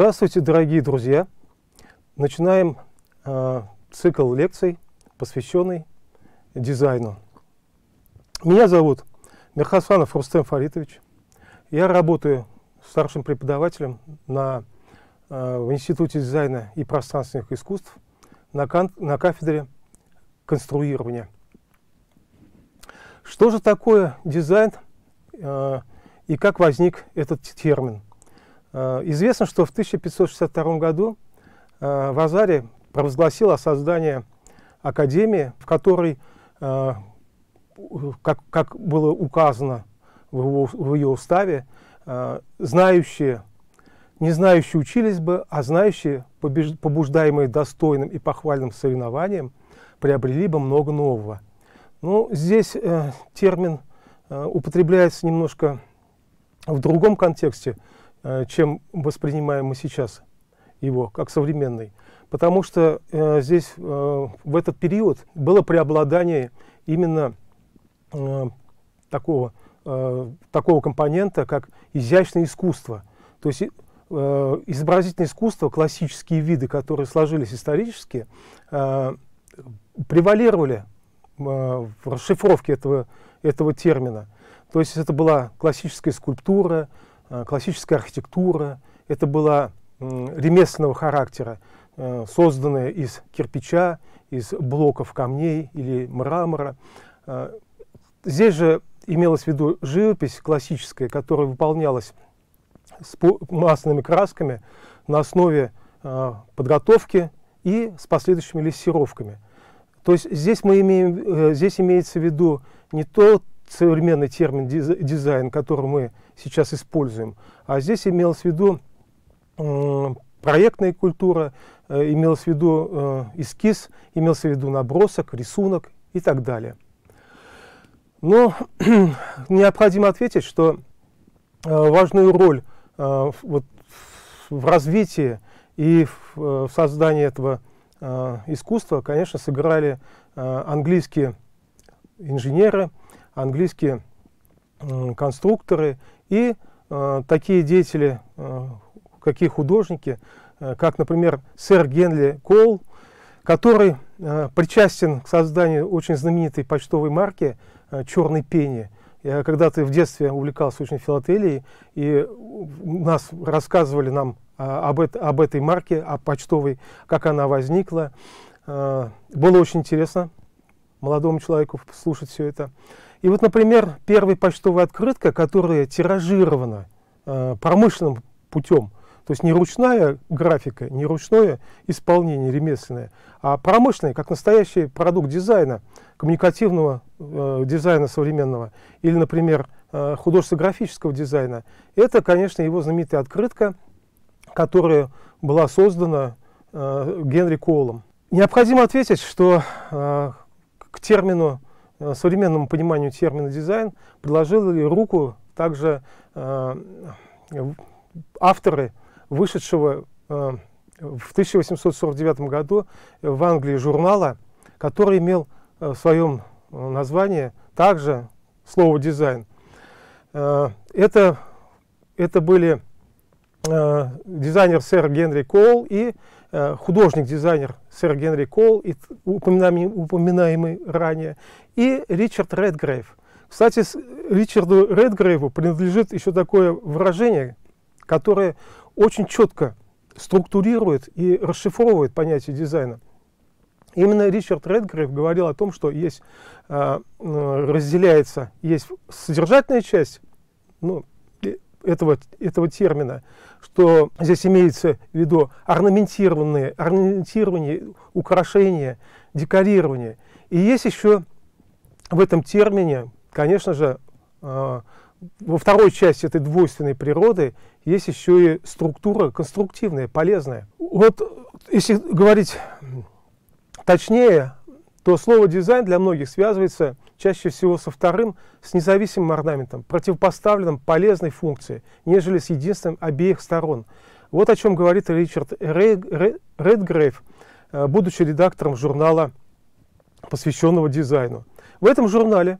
Здравствуйте, дорогие друзья! Начинаем э, цикл лекций, посвященный дизайну. Меня зовут Мирхасанов Рустем Фаритович. Я работаю старшим преподавателем на, э, в Институте дизайна и пространственных искусств на, кан на кафедре конструирования. Что же такое дизайн э, и как возник этот термин – Э, известно, что в 1562 году э, Вазари провозгласил о создании академии, в которой, э, как, как было указано в, его, в ее уставе, знающие, не знающие учились бы, а знающие, побуждаемые достойным и похвальным соревнованием, приобрели бы много нового. Ну, здесь э, термин э, употребляется немножко в другом контексте – Э, чем воспринимаем мы сейчас его, как современный. Потому что э, здесь, э, в этот период, было преобладание именно э, такого, э, такого компонента, как изящное искусство. То есть э, изобразительное искусство, классические виды, которые сложились исторически, э, превалировали э, в расшифровке этого, этого термина. То есть это была классическая скульптура, Э, классическая архитектура. Это была ремесленного характера, э, созданная из кирпича, из блоков камней или мрамора. Э, здесь же имелась в виду живопись классическая, которая выполнялась с масляными красками на основе подготовки и с последующими лессировками. То есть здесь, мы имеем, здесь имеется в виду не тот современный термин дизайн, который мы сейчас используем. А здесь имелось в виду проектная культура, э, имелось в виду э, эскиз, имелся в виду набросок, рисунок и так далее. Но необходимо ответить, что э, важную роль вот, в развитии и в, в создании этого искусства, конечно, сыграли английские инженеры, английские конструкторы и э, такие деятели, э, какие художники, э, как, например, сэр Генли Кол, который э, причастен к созданию очень знаменитой почтовой марки э, «Черной пени», я когда-то в детстве увлекался очень филателией, и нас рассказывали нам э, об, это, об этой марке, о почтовой, как она возникла. Э, было очень интересно молодому человеку слушать все это. И вот, например, первая почтовая открытка, которая тиражирована э, промышленным путем, то есть не ручная графика, не ручное исполнение ремесленное, а промышленное, как настоящий продукт дизайна, коммуникативного э, дизайна современного, или, например, э, художественно-графического дизайна, это, конечно, его знаменитая открытка, которая была создана э, Генри Коулом. Необходимо ответить, что э, к термину Э, современному пониманию термина дизайн предложили руку также э, э, авторы вышедшего э, в 1849 году в Англии журнала, который имел э, в своем названии также слово «дизайн». Э, это, это были дизайнер сэр Генри Коул и художник-дизайнер сэр Генри Коул, и упоминаемый, упоминаемый ранее, и Ричард Редгрейв. Кстати, Ричарду Редгрейву принадлежит еще такое выражение, которое очень четко структурирует и расшифровывает понятие дизайна. Именно Ричард Редгрейв говорил о том, что есть, а, разделяется, есть содержательная часть ну, этого, этого термина, что здесь имеется в виду орнаментированные, орнаментирование, украшение, декорирование. И есть еще в этом термине, конечно же, а, во второй части этой двойственной природы есть еще и структура конструктивная, полезная. Вот э, если говорить точнее, то слово «дизайн» для многих связывается чаще всего со вторым, с независимым орнаментом, противопоставленным полезной функции, нежели с единственным обеих сторон. Вот о чем говорит Ричард Редгрейв, э, будучи редактором журнала, посвященного дизайну. В этом журнале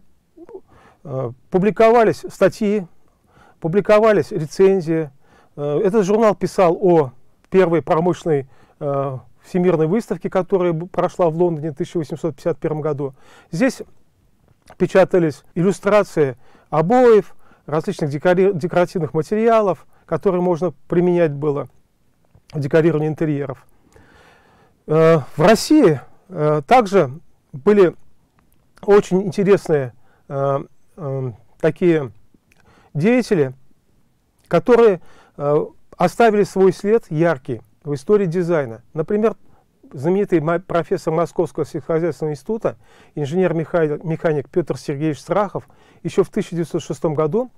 э, публиковались статьи, публиковались рецензии. Э, этот журнал писал о первой промышленной э, всемирной выставке, которая прошла в Лондоне в 1851 году. Здесь печатались иллюстрации обоев, различных декоративных материалов, которые можно применять было в декорировании интерьеров. В России также были очень интересные э, э, такие деятели, которые э, оставили свой след яркий в истории дизайна. Например, знаменитый профессор Московского сельскохозяйственного института, инженер-механик Петр Сергеевич Страхов, еще в 1906 году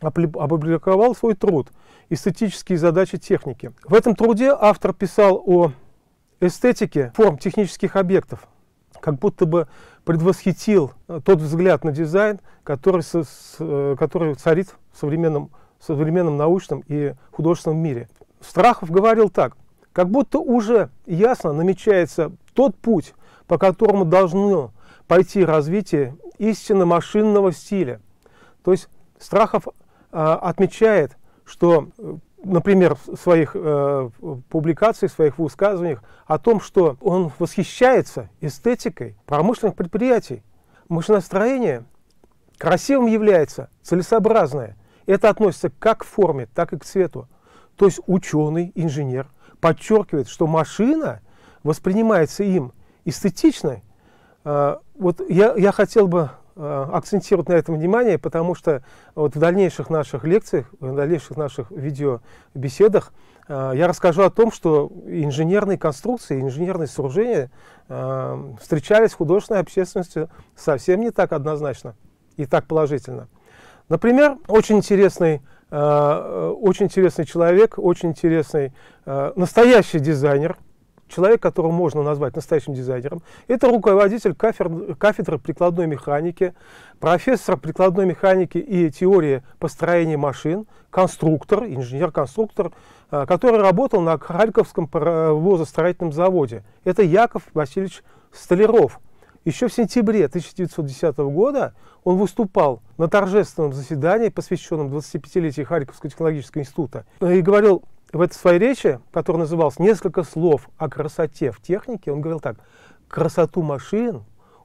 опубликовал свой труд «Эстетические задачи техники». В этом труде автор писал о эстетике форм технических объектов, как будто бы предвосхитил э, тот взгляд на дизайн, который, со, с, э, который царит в современном, современном научном и художественном мире. Страхов говорил так, как будто уже ясно намечается тот путь, по которому должно пойти развитие истинно машинного стиля. То есть Страхов э, отмечает, что например, в своих э, публикациях, в своих высказываниях о том, что он восхищается эстетикой промышленных предприятий. Машиностроение красивым является, целесообразное. Это относится как к форме, так и к цвету. То есть ученый, инженер подчеркивает, что машина воспринимается им эстетично. Э, вот я, я хотел бы Э, акцентировать на этом внимание, потому что вот в дальнейших наших лекциях, в дальнейших наших видеобеседах э, я расскажу о том, что инженерные конструкции, инженерные сооружения э, встречались с художественной общественностью совсем не так однозначно и так положительно. Например, очень интересный, очень интересный человек, очень интересный настоящий дизайнер – человек, которого можно назвать настоящим дизайнером, это руководитель кафедр, кафедры прикладной механики, профессор прикладной механики и теории построения машин, конструктор, инженер-конструктор, э, который работал на Харьковском паровозостроительном заводе. Это Яков Васильевич Столяров. Еще в сентябре 1910 года он выступал на торжественном заседании, посвященном 25-летию Харьковского технологического института, э, и говорил в этой своей речи, которая называлась «Несколько слов о красоте в технике», он говорил так, красоту машин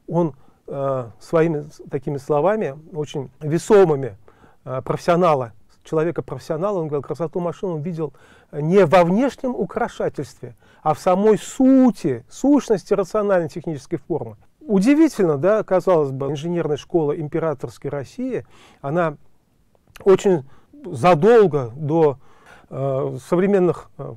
он э, своими такими словами, очень весомыми, э, профессионала, человека-профессионала, он говорил, красоту машин он видел не во внешнем украшательстве, а в самой сути, сущности рациональной технической формы. Удивительно, да, казалось бы, инженерная школа императорской России, она очень задолго до Э, современных э,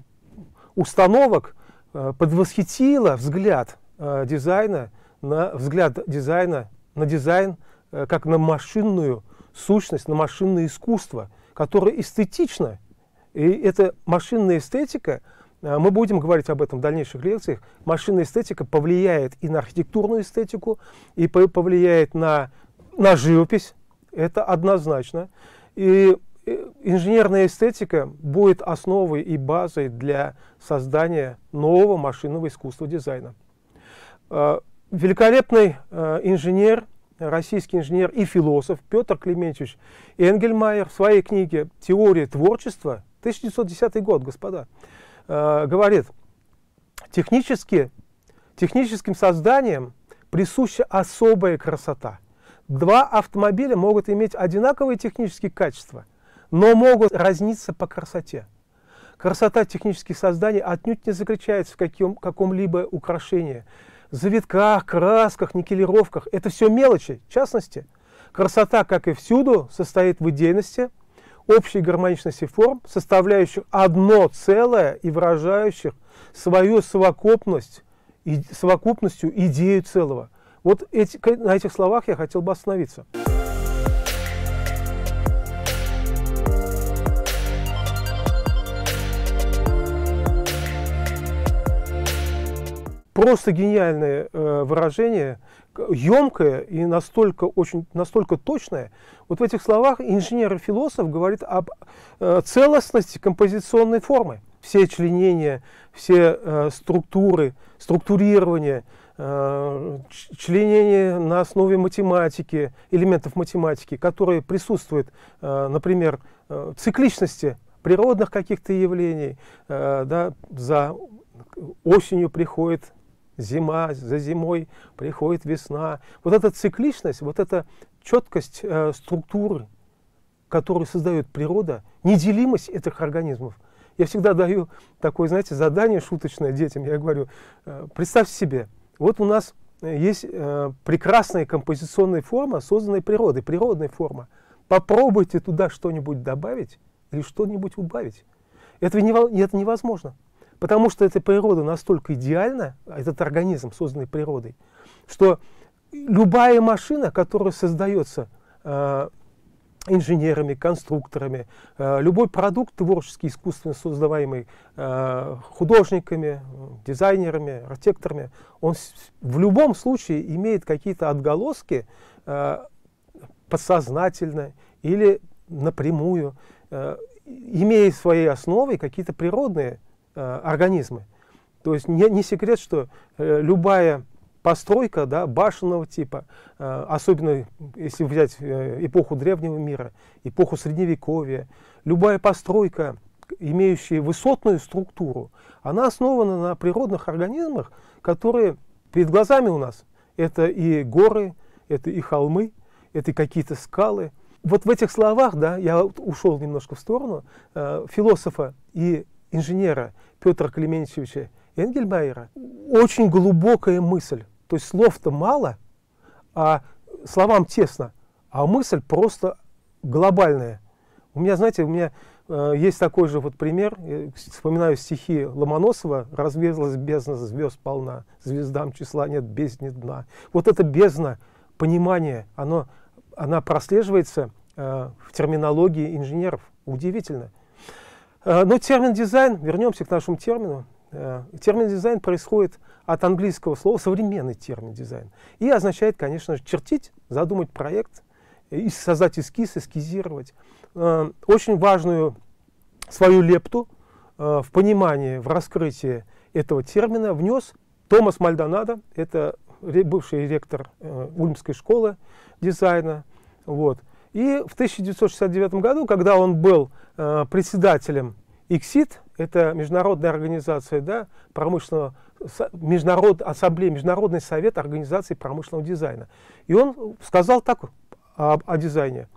установок э, подвосхитила взгляд дизайна на взгляд дизайна на дизайн как на машинную сущность, на машинное искусство, которое эстетично. И эта машинная эстетика, мы будем говорить об этом в дальнейших лекциях, машинная эстетика повлияет и на архитектурную эстетику, и повлияет на, на живопись, это однозначно. И инженерная эстетика будет основой и базой для создания нового машинного искусства дизайна. Э, великолепный э, инженер, российский инженер и философ Петр Клементьевич Энгельмайер в своей книге «Теория творчества» 1910 год, господа, э, говорит, технически, техническим созданием присуща особая красота. Два автомобиля могут иметь одинаковые технические качества – но могут разниться по красоте. Красота технических созданий отнюдь не заключается в каком, каком-либо украшении. Завитках, красках, никелировках – это все мелочи. В частности, красота, как и всюду, состоит в идейности, общей гармоничности форм, составляющих одно целое и выражающих свою совокупность, и, совокупностью идею целого. Вот эти, на этих словах я хотел бы остановиться. просто гениальное э, выражение, емкое и настолько, очень, настолько точное. Вот в этих словах инженер и философ говорит об э, целостности композиционной формы. Все членения, все э, структуры, структурирование, э, членение на основе математики, элементов математики, которые присутствуют, э, например, э, цикличности природных каких-то явлений, э, да, за осенью приходит зима, за зимой приходит весна. Вот эта цикличность, вот эта четкость э, структуры, которую создает природа, неделимость этих организмов. Я всегда даю такое, знаете, задание шуточное детям. Я говорю, э, представьте себе, вот у нас э, есть э, прекрасная композиционная форма, созданная природой, природная форма. Попробуйте туда что-нибудь добавить или что-нибудь убавить. Это, не, это невозможно. Потому что эта природа настолько идеальна, этот организм, созданный природой, что любая машина, которая создается э, инженерами, конструкторами, э, любой продукт творческий, искусственно создаваемый э, художниками, дизайнерами, архитекторами, он в любом случае имеет какие-то отголоски э, подсознательно или напрямую, э, имея своей основой какие-то природные Э, организмы. То есть не, не секрет, что э, любая постройка да, башенного типа, э, особенно если взять эпоху древнего мира, эпоху средневековья, любая постройка, имеющая высотную структуру, она основана на природных организмах, которые перед глазами у нас. Это и горы, это и холмы, это и какие-то скалы. Вот в этих словах, да, я ушел немножко в сторону, э, философа и инженера Петра Клементьевича Энгельбайера, очень глубокая мысль. То есть слов-то мало, а словам тесно, а мысль просто глобальная. У меня, знаете, у меня э, есть такой же вот пример. Я вспоминаю стихи Ломоносова «Развезлась бездна звезд полна, звездам числа нет, бездни дна». Вот это бездна понимания, оно, она прослеживается э, в терминологии инженеров. Удивительно. Э, Но ну, термин дизайн, вернемся к нашему термину, э, термин дизайн происходит от английского слова, современный термин дизайн, и означает, конечно же, чертить, задумать проект, и создать эскиз, эскизировать. Э, очень важную свою лепту в понимании, в раскрытии этого термина внес Томас Мальдонадо, это бывший ректор Ульмской школы дизайна, вот, и в 1969 году, когда он был э, председателем ИКСИД, это международная организация да, промышленного, международ, ассамблея, Международный совет организации промышленного дизайна. И он сказал так о, о дизайне.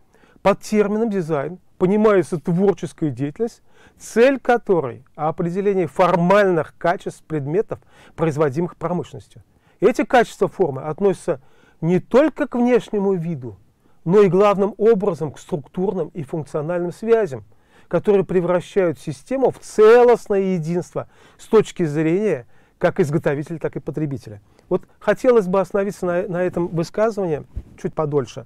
Под термином дизайн понимается творческая деятельность, цель которой – определение формальных качеств предметов, производимых промышленностью. Эти качества формы относятся не только к внешнему виду, но и главным образом к структурным и функциональным связям, которые превращают систему в целостное единство с точки зрения как изготовителя, так и потребителя. Вот хотелось бы остановиться на, на этом высказывании чуть подольше.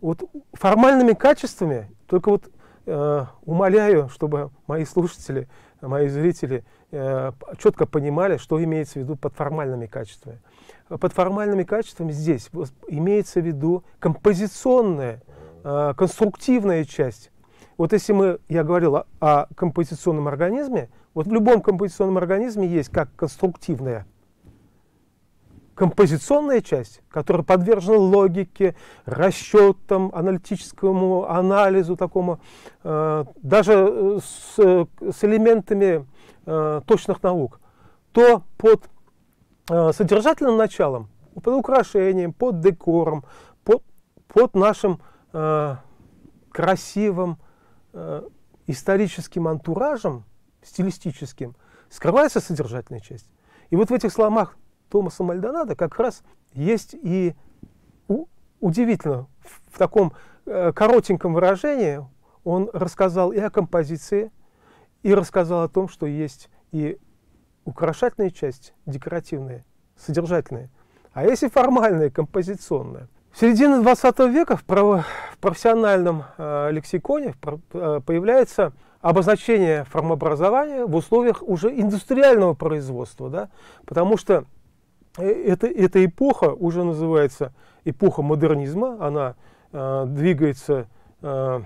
Вот формальными качествами, только вот э, умоляю, чтобы мои слушатели, мои зрители э, четко понимали, что имеется в виду под формальными качествами под формальными качествами здесь имеется в виду композиционная, а, конструктивная часть. Вот если мы, я говорил о, о композиционном организме, вот в любом композиционном организме есть как конструктивная композиционная часть, которая подвержена логике, расчетам, аналитическому анализу такому, а, э, даже с, с элементами э, точных наук, то под Э, содержательным началом, под украшением, под декором, под, под нашим э, красивым э, историческим антуражем, стилистическим, скрывается содержательная часть. И вот в этих сломах Томаса Мальдонада как раз есть и у, удивительно, в, в таком э, коротеньком выражении он рассказал и о композиции, и рассказал о том, что есть и украшательная часть декоративная, содержательная, а если формальная, композиционная. В середине 20 века в, право, в профессиональном э, лексиконе э, появляется обозначение формообразования в условиях уже индустриального производства, да? потому что э, это, эта эпоха уже называется эпоха модернизма, она э, двигается, э,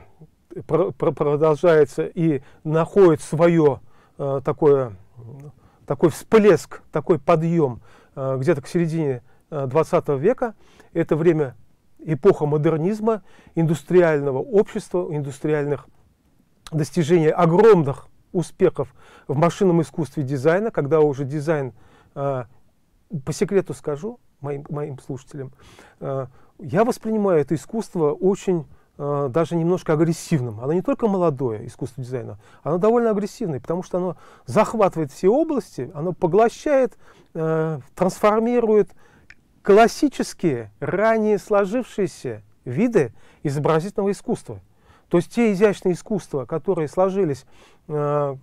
про, про, продолжается и находит свое э, такое такой всплеск, такой подъем э, где-то к середине 20 э, века. Это время эпоха модернизма, индустриального общества, индустриальных достижений, огромных успехов в машинном искусстве дизайна, когда уже дизайн, э, по секрету скажу моим, моим слушателям, я воспринимаю это искусство очень Э, даже немножко агрессивным. Оно не только молодое искусство дизайна, оно довольно агрессивное, потому что оно захватывает все области, оно поглощает, э, трансформирует классические, ранее сложившиеся виды изобразительного искусства. То есть те изящные искусства, которые сложились э,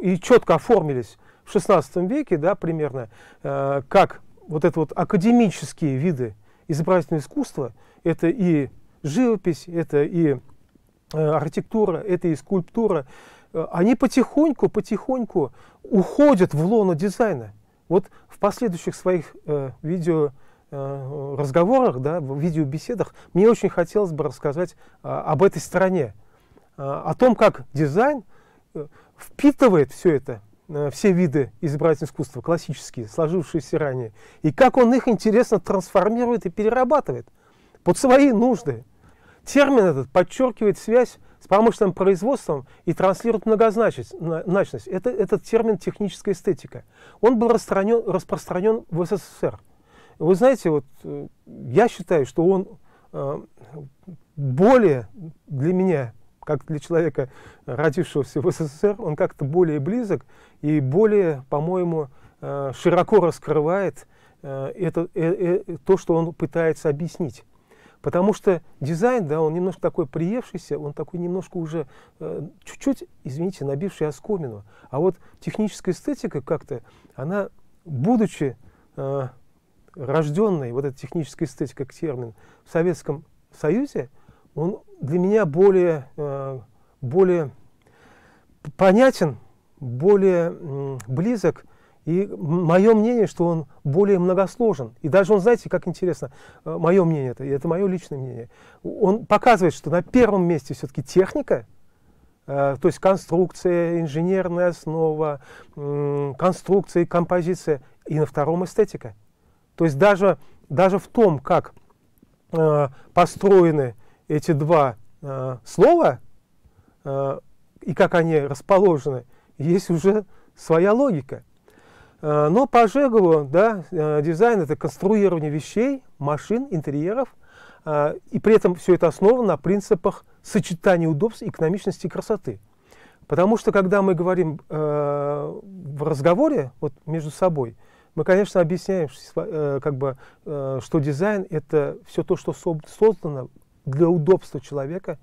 и четко оформились в XVI веке, да, примерно, э, как вот это вот академические виды изобразительного искусства, это и живопись, это и э, архитектура, это и скульптура, э, они потихоньку, потихоньку уходят в лоно дизайна. Вот в последующих своих э, видео э, разговорах, да, в видеобеседах, мне очень хотелось бы рассказать э, об этой стороне, э, о том, как дизайн впитывает все это, э, все виды изобразительного искусства, классические, сложившиеся ранее, и как он их интересно трансформирует и перерабатывает под свои нужды. Термин этот подчеркивает связь с промышленным производством и транслирует многозначность. Это, этот термин техническая эстетика. Он был распространен, распространен в СССР. Вы знаете, вот, э, я считаю, что он э, более для меня, как для человека, родившегося в СССР, он как-то более близок и более, по-моему, э, широко раскрывает э, это, э, э, то, что он пытается объяснить. Потому что дизайн, да, он немножко такой приевшийся, он такой немножко уже э, чуть-чуть, извините, набивший оскомину. А вот техническая эстетика как-то, она, будучи э, рожденной, вот эта техническая эстетика, как термин, в Советском Союзе, он для меня более, э, более понятен, более э, близок и мое мнение, что он более многосложен. И даже он, знаете, как интересно, э, мое мнение, это, это мое личное мнение, он показывает, что на первом месте все-таки техника, э, то есть конструкция, инженерная основа, конструкция, композиция, и на втором эстетика. То есть даже, даже в том, как э, построены эти два слова и как они расположены, есть уже своя логика. Э, но по Жегову да, э, дизайн – это конструирование вещей, машин, интерьеров, э, и при этом все это основано на принципах сочетания удобств, экономичности и красоты. Потому что, когда мы говорим в разговоре вот, между собой, мы, конечно, объясняем, как бы, что дизайн – это все то, что создано для удобства человека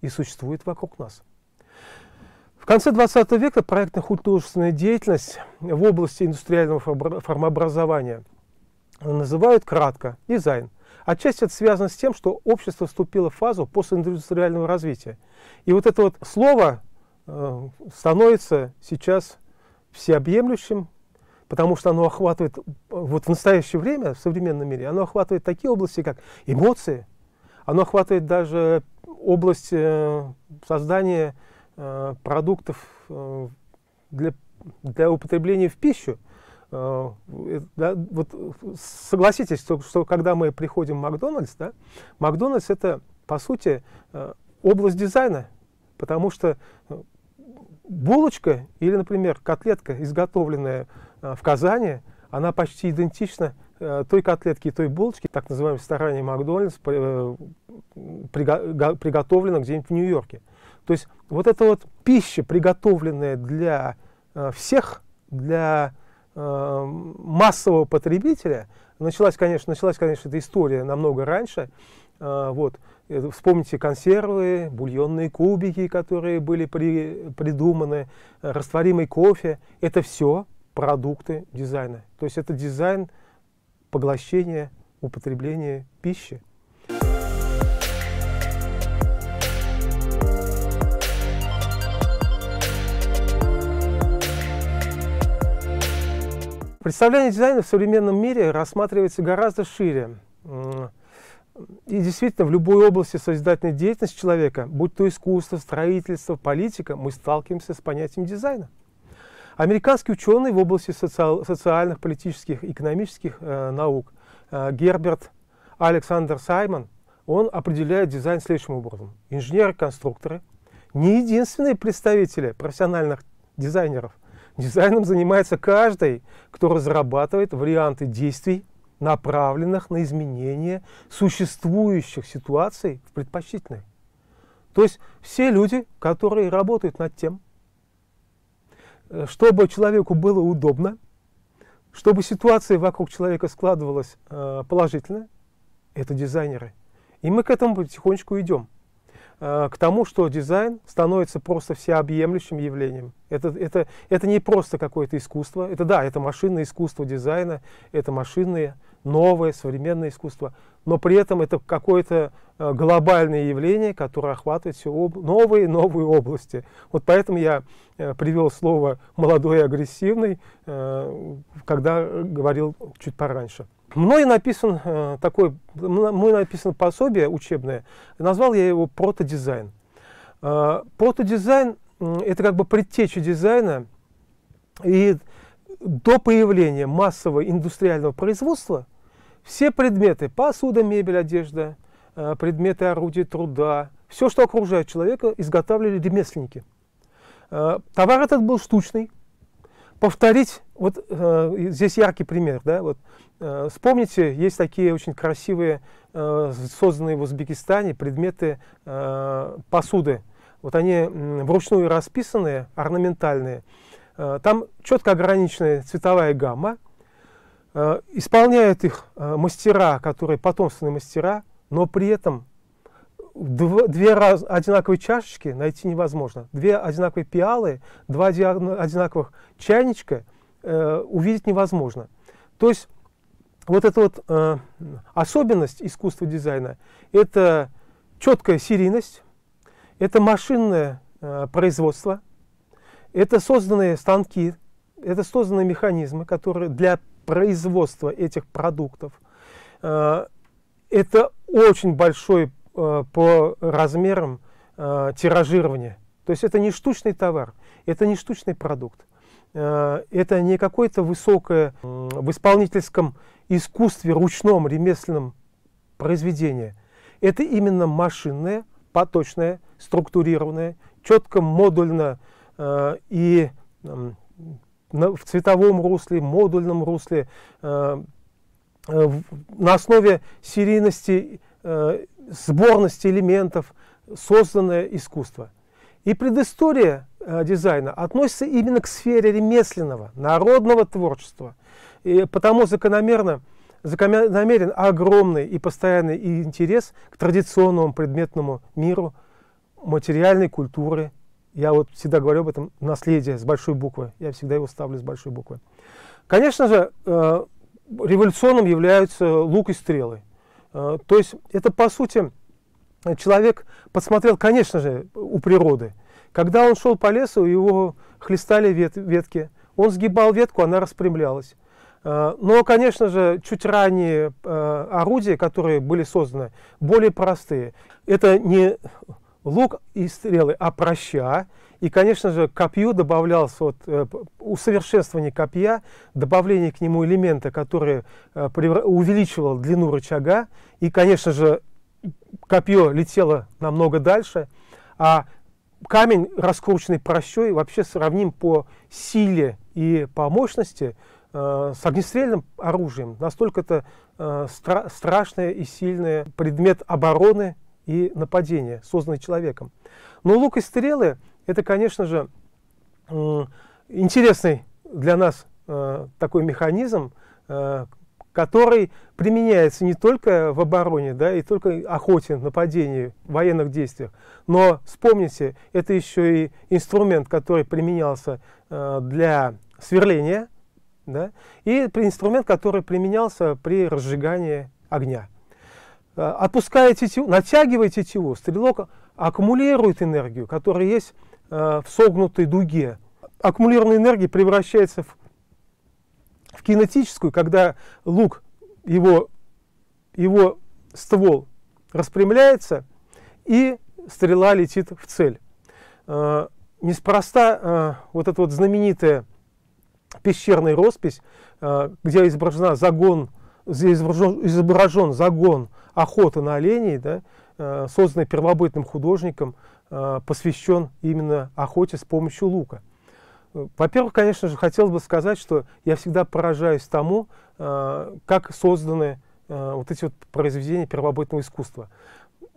и существует вокруг нас. В конце 20 века проектно-художественная деятельность в области индустриального формообразования называют кратко дизайн. Отчасти это связано с тем, что общество вступило в фазу постиндустриального развития. И вот это вот слово э, становится сейчас всеобъемлющим, потому что оно охватывает, вот в настоящее время, в современном мире, оно охватывает такие области, как эмоции, оно охватывает даже область э, создания Э, продуктов э, для, для употребления в пищу, э, да, вот согласитесь, что, что когда мы приходим в Макдональдс, да, Макдональдс это по сути область дизайна, потому что булочка или, например, котлетка, изготовленная в Казани, она почти идентична той котлетке и той булочке так называемое старание Макдональдс, приготовлено где-нибудь в Нью-Йорке. То есть вот эта вот пища, приготовленная для э, всех, для э, массового потребителя, началась, конечно, началась, конечно, эта история намного раньше. Э, вот. Э, вспомните консервы, бульонные кубики, которые были при, придуманы, э, растворимый кофе. Это все продукты дизайна. То есть это дизайн поглощения, употребления пищи. Представление дизайна в современном мире рассматривается гораздо шире. И действительно, в любой области созидательной деятельности человека, будь то искусство, строительство, политика, мы сталкиваемся с понятием дизайна. Американский ученый в области социал социальных, политических, экономических э, наук э, Герберт Александр Саймон, он определяет дизайн следующим образом. Инженеры-конструкторы, не единственные представители профессиональных дизайнеров – Дизайном занимается каждый, кто разрабатывает варианты действий, направленных на изменение существующих ситуаций в предпочтительной. То есть все люди, которые работают над тем, э, чтобы человеку было удобно, чтобы ситуация вокруг человека складывалась э, положительно, это дизайнеры. И мы к этому потихонечку идем. Э, к тому, что дизайн становится просто всеобъемлющим явлением. Это, это, это не просто какое-то искусство. Это да, это машинное искусство дизайна, это машинное, новое, современное искусство. Но при этом это какое-то э, глобальное явление, которое охватывает все об... новые новые области. Вот поэтому я э, привел слово «молодой и агрессивный», когда говорил чуть пораньше. Мною написан э, такой, мной написано пособие учебное, назвал я его протодизайн. Э, протодизайн э, – это как бы предтеча дизайна, и до появления массового индустриального производства все предметы – посуда, мебель, одежда, э, предметы орудия труда, все, что окружает человека, изготавливали ремесленники. Э, товар этот был штучный, повторить вот э, здесь яркий пример, да, вот э, вспомните, есть такие очень красивые, э, созданные в Узбекистане предметы э, посуды. Вот они э, вручную расписанные, орнаментальные. Э, там четко ограниченная цветовая гамма. Э, исполняют их э, мастера, которые потомственные мастера, но при этом дв две раз одинаковые чашечки найти невозможно. Две одинаковые пиалы, два одинаковых чайничка – Э, увидеть невозможно. То есть вот эта вот э, особенность искусства дизайна – это четкая серийность, это машинное э, производство, это созданные станки, это созданные механизмы, которые для производства этих продуктов. Э, это очень большой э, по размерам э, тиражирование. То есть это не штучный товар, это не штучный продукт. Э, это не какое-то высокое в исполнительском искусстве, ручном, ремесленном произведение. Это именно машинное, поточное, структурированное, четко модульно э, и в цветовом русле, модульном русле, э, на основе серийности, сборности элементов созданное искусство – и предыстория э, дизайна относится именно к сфере ремесленного, народного творчества. И потому закономерно, закономерен огромный и постоянный интерес к традиционному предметному миру материальной культуры. Я вот всегда говорю об этом наследие с большой буквы. Я всегда его ставлю с большой буквы. Конечно же, э, революционным являются лук и стрелы. Э, то есть это, по сути, человек подсмотрел, конечно же, у природы. Когда он шел по лесу, его хлестали вет ветки. Он сгибал ветку, она распрямлялась. Э, но, конечно же, чуть ранее э, орудия, которые были созданы, более простые. Это не лук и стрелы, а проща. И, конечно же, копью добавлялось, вот, э, усовершенствование копья, добавление к нему элемента, который увеличивал длину рычага. И, конечно же, копье летело намного дальше, а камень, раскрученный прощой, вообще сравним по силе и по мощности э, с огнестрельным оружием. Настолько это э, стра страшный и сильный предмет обороны и нападения, созданный человеком. Но лук и стрелы – это, конечно же, э, интересный для нас э, такой механизм, э, который применяется не только в обороне, да, и только охоте, нападении, военных действиях, но вспомните, это еще и инструмент, который применялся э, для сверления, да, и инструмент, который применялся при разжигании огня. Э, Отпуская тетиву, натягивая тетиву, стрелок аккумулирует энергию, которая есть э, в согнутой дуге. Аккумулированная энергия превращается в в кинетическую, когда лук, его, его ствол распрямляется, и стрела летит в цель. Э, неспроста э, вот эта вот знаменитая пещерная роспись, э, где изображена загон, изображен, изображен загон охоты на оленей, да, э, созданный первобытным художником, э, посвящен именно охоте с помощью лука. Во-первых, конечно же, хотелось бы сказать, что я всегда поражаюсь тому, э, как созданы э, вот эти вот произведения первобытного искусства.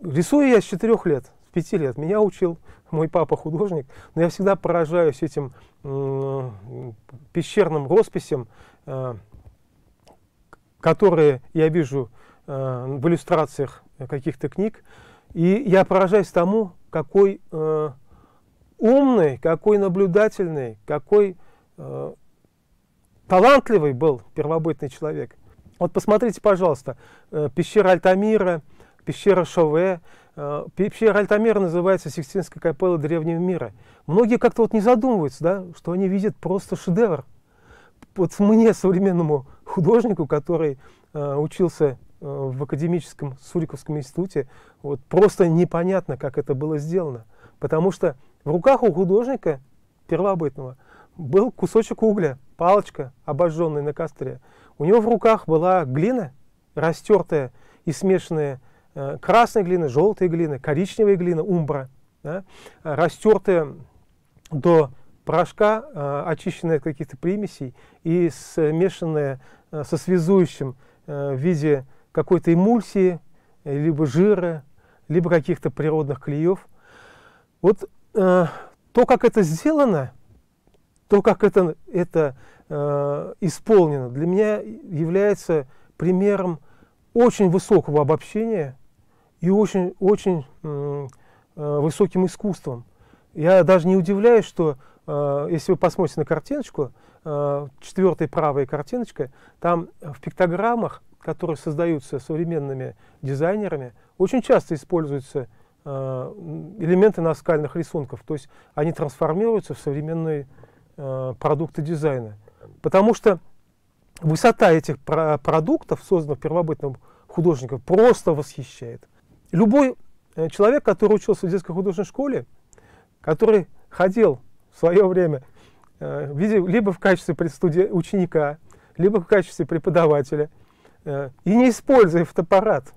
Рисую я с четырех лет, с пяти лет. Меня учил мой папа художник, но я всегда поражаюсь этим пещерным росписям, э, которые я вижу в иллюстрациях каких-то книг. И я поражаюсь тому, какой умный, какой наблюдательный, какой э, талантливый был первобытный человек. Вот посмотрите, пожалуйста, э, пещера Альтамира, пещера Шове. Э, пещера Альтамира называется Сикстинская капелла Древнего мира. Многие как-то вот не задумываются, да, что они видят просто шедевр. Вот мне, современному художнику, который э, учился э, в академическом Суриковском институте, вот просто непонятно, как это было сделано. Потому что в руках у художника первобытного был кусочек угля, палочка, обожженная на костре. У него в руках была глина, растертая и смешанная э, красная глина, желтая глина, коричневая глина, умбра, да, э, растертая до порошка, э, очищенная от каких-то примесей и смешанная э, со связующим э, в виде какой-то эмульсии, э, либо жира, либо каких-то природных клеев. Вот Э, то, как это сделано, то, как это, это э, исполнено, для меня является примером очень высокого обобщения и очень, очень э, высоким искусством. Я даже не удивляюсь, что э, если вы посмотрите на картиночку, э, четвертая правая картиночка, там в пиктограммах, которые создаются современными дизайнерами, очень часто используются Э, элементы наскальных рисунков. То есть они трансформируются в современные э, продукты дизайна. Потому что высота этих продуктов, созданных первобытным художником, просто восхищает. Любой э, человек, который учился в детской художественной школе, который ходил в свое время э, либо в качестве ученика, либо в качестве преподавателя, и не используя фотоаппарат,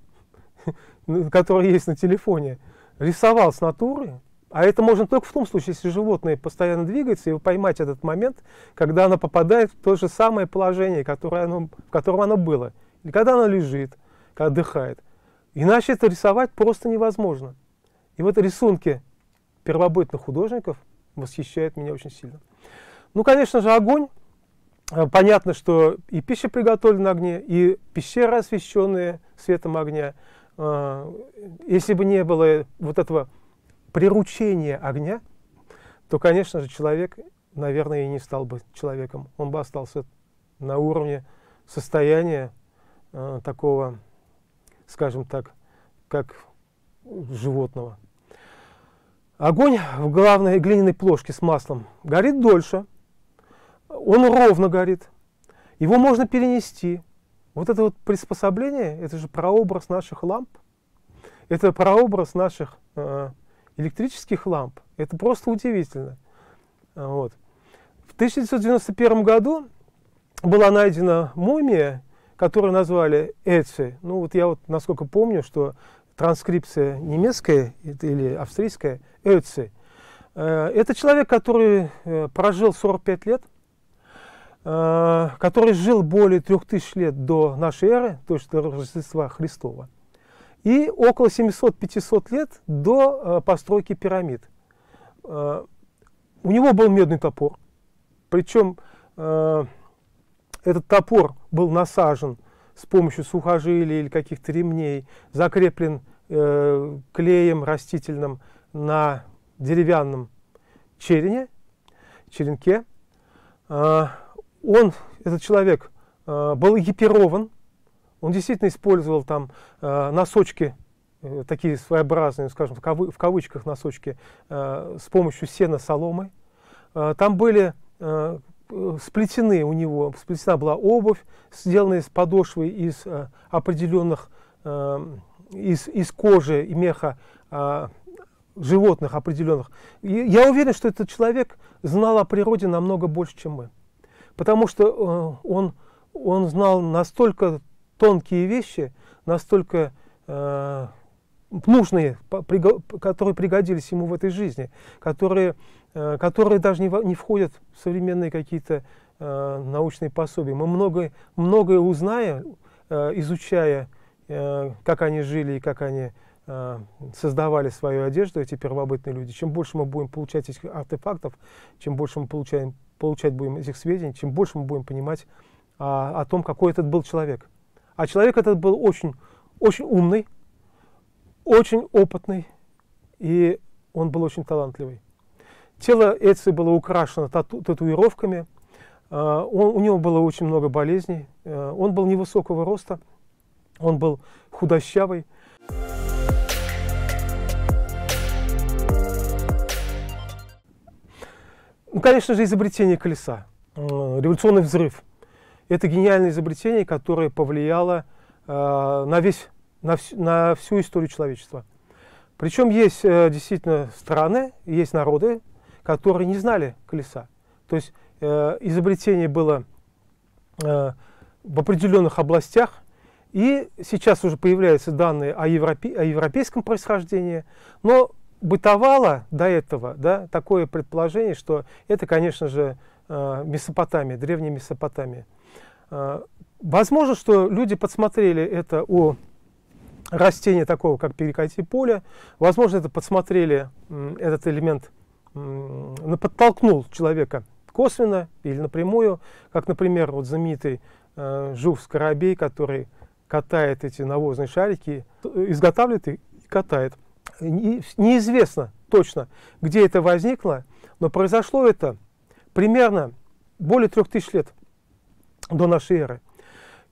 который есть на телефоне, рисовал с натуры, а это можно только в том случае, если животное постоянно двигается, и вы поймать этот момент, когда оно попадает в то же самое положение, которое оно, в котором оно было, или когда оно лежит, когда отдыхает. Иначе это рисовать просто невозможно. И вот рисунки первобытных художников восхищают меня очень сильно. Ну, конечно же, огонь. А, понятно, что и пища приготовлена на огне, и пещера, освещенные светом огня. А, если бы не было вот этого приручения огня, то, конечно же, человек, наверное, и не стал бы человеком. Он бы остался на уровне состояния э, такого, скажем так, как животного. Огонь в главной глиняной плошке с маслом горит дольше, он ровно горит, его можно перенести, вот это вот приспособление, это же прообраз наших ламп, это прообраз наших э, электрических ламп. Это просто удивительно. А, вот. В 1991 году была найдена мумия, которую назвали Эци. Ну вот я вот насколько помню, что транскрипция немецкая или австрийская Эци. Э, это человек, который э, прожил 45 лет, Э, который жил более трех тысяч лет до нашей эры, то есть до Рождества Христова, и около 700-500 лет до э, постройки пирамид. Э, у него был медный топор, причем этот топор был насажен с помощью сухожилий или каких-то ремней, закреплен клеем растительным на деревянном черене, черенке он, этот человек, э, был экипирован, он действительно использовал там э, носочки, э, такие своеобразные, скажем, в, кавычках носочки, с помощью сена соломы. Там были сплетены у него, сплетена была обувь, сделанная из подошвы из определенных, из, из кожи и меха животных определенных. И я уверен, что этот человек знал о природе намного больше, чем мы потому что э, он, он знал настолько тонкие вещи, настолько э, нужные, которые пригодились ему в этой жизни, которые, э, которые даже не, не входят в современные какие-то э, научные пособия. Мы многое, многое узная, э, изучая, э, как они жили и как они э, создавали свою одежду, эти первобытные люди. Чем больше мы будем получать этих артефактов, чем больше мы получаем получать будем этих сведений, чем больше мы будем понимать а, о том, какой этот был человек. А человек этот был очень, очень умный, очень опытный, и он был очень талантливый. Тело Эци было украшено тату татуировками, а, он, у него было очень много болезней, а, он был невысокого роста, он был худощавый. Ну, конечно же, изобретение колеса, э, революционный взрыв. Это гениальное изобретение, которое повлияло э, на, весь, на, вс на всю историю человечества. Причем есть э, действительно страны, есть народы, которые не знали колеса. То есть изобретение было в определенных областях, и сейчас уже появляются данные о, европе, о европейском происхождении, но бытовало до этого да, такое предположение, что это, конечно же, э, Месопотамия, древняя Месопотамия. Э, возможно, что люди подсмотрели это у растения такого, как перекати поле. Возможно, это подсмотрели этот элемент, подтолкнул человека косвенно или напрямую, как, например, вот знаменитый э, жук-скоробей, который катает эти навозные шарики, изготавливает и катает неизвестно точно, где это возникло, но произошло это примерно более трех тысяч лет до нашей эры.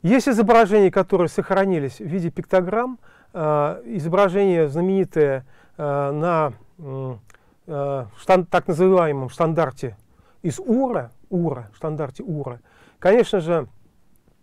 Есть изображения, которые сохранились в виде пиктограмм. Э, изображение знаменитое э, на э, так называемом стандарте из Ура, Ура, стандарте Ура. Конечно же,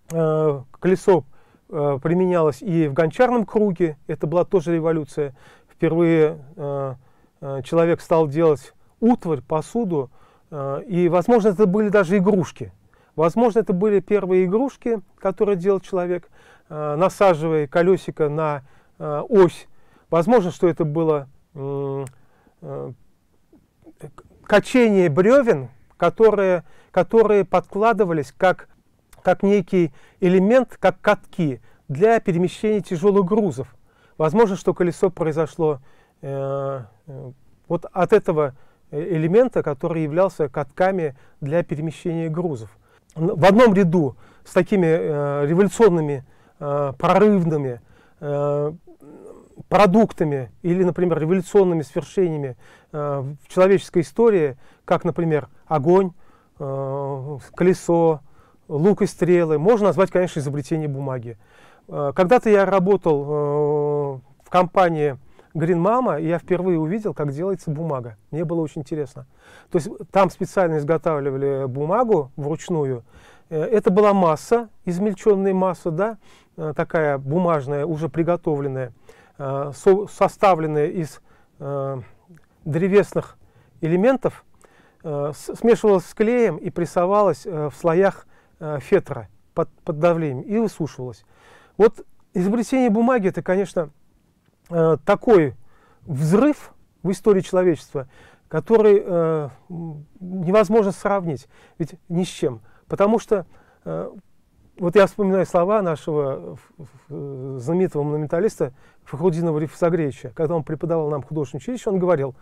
колесо применялось и в гончарном круге, это была тоже революция впервые э, э, человек стал делать утварь, посуду, э, и, возможно, это были даже игрушки. Возможно, это были первые игрушки, которые делал человек, э, насаживая колесико на э, ось. Возможно, что это было э, качение бревен, которые, которые подкладывались как, как некий элемент, как катки для перемещения тяжелых грузов. Возможно, что колесо произошло э, э вот от этого э, элемента, который являлся катками для перемещения грузов. В одном ряду с такими э, революционными, э, прорывными э, продуктами или, например, революционными свершениями э, в человеческой истории, как, например, огонь, э, колесо, лук и стрелы, можно назвать, конечно, изобретение бумаги. Э, когда-то я работал э, в компании Green Mama, и я впервые увидел, как делается бумага. Мне было очень интересно. То есть там специально изготавливали бумагу вручную. Э, это была масса, измельченная масса, да, такая бумажная, уже приготовленная, составленная из древесных элементов, смешивалась с клеем и прессовалась в слоях фетра под, под давлением и высушивалась. Вот изобретение бумаги – это, конечно, э, такой взрыв в истории человечества, который э, невозможно сравнить, ведь ни с чем. Потому что, э, вот я вспоминаю слова нашего знаменитого монументалиста Фахрудинова Рифсагревича, когда он преподавал нам художественное училище, он говорил,